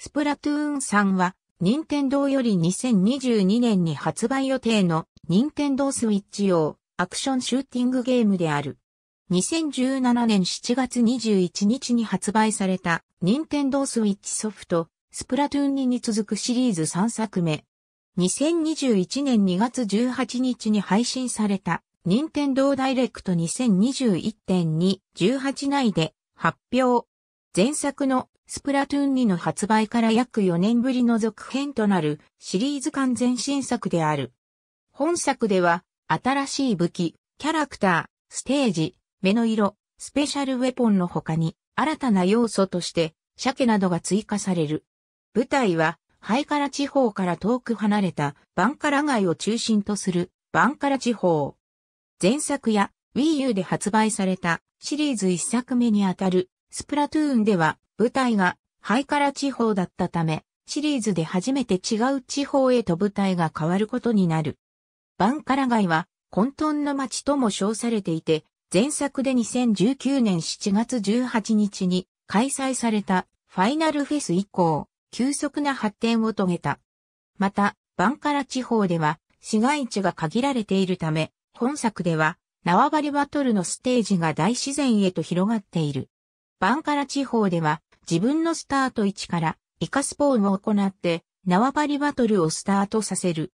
スプラトゥーン3は、任天堂より2022年に発売予定の任天堂スイッチ用アクションシューティングゲームである。2017年7月21日に発売された任天堂スイッチソフトスプラトゥーン2に続くシリーズ3作目。2021年2月18日に配信された任天堂ダイレクト2021.218内で発表。前作のスプラトゥーン2の発売から約4年ぶりの続編となるシリーズ完全新作である。本作では新しい武器、キャラクター、ステージ、目の色、スペシャルウェポンの他に新たな要素として鮭などが追加される。舞台はハイカラ地方から遠く離れたバンカラ街を中心とするバンカラ地方。前作や Wii U で発売されたシリーズ1作目にあたるスプラトゥーンでは舞台がハイカラ地方だったため、シリーズで初めて違う地方へと舞台が変わることになる。バンカラ街は混沌の街とも称されていて、前作で2019年7月18日に開催されたファイナルフェス以降、急速な発展を遂げた。また、バンカラ地方では市街地が限られているため、本作では縄張りバトルのステージが大自然へと広がっている。バンカラ地方では自分のスタート位置からイカスポーンを行って縄張りバトルをスタートさせる。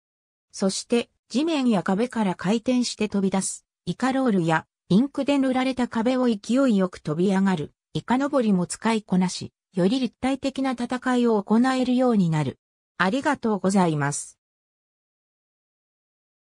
そして地面や壁から回転して飛び出すイカロールやインクで塗られた壁を勢いよく飛び上がるイカ登りも使いこなし、より立体的な戦いを行えるようになる。ありがとうございます。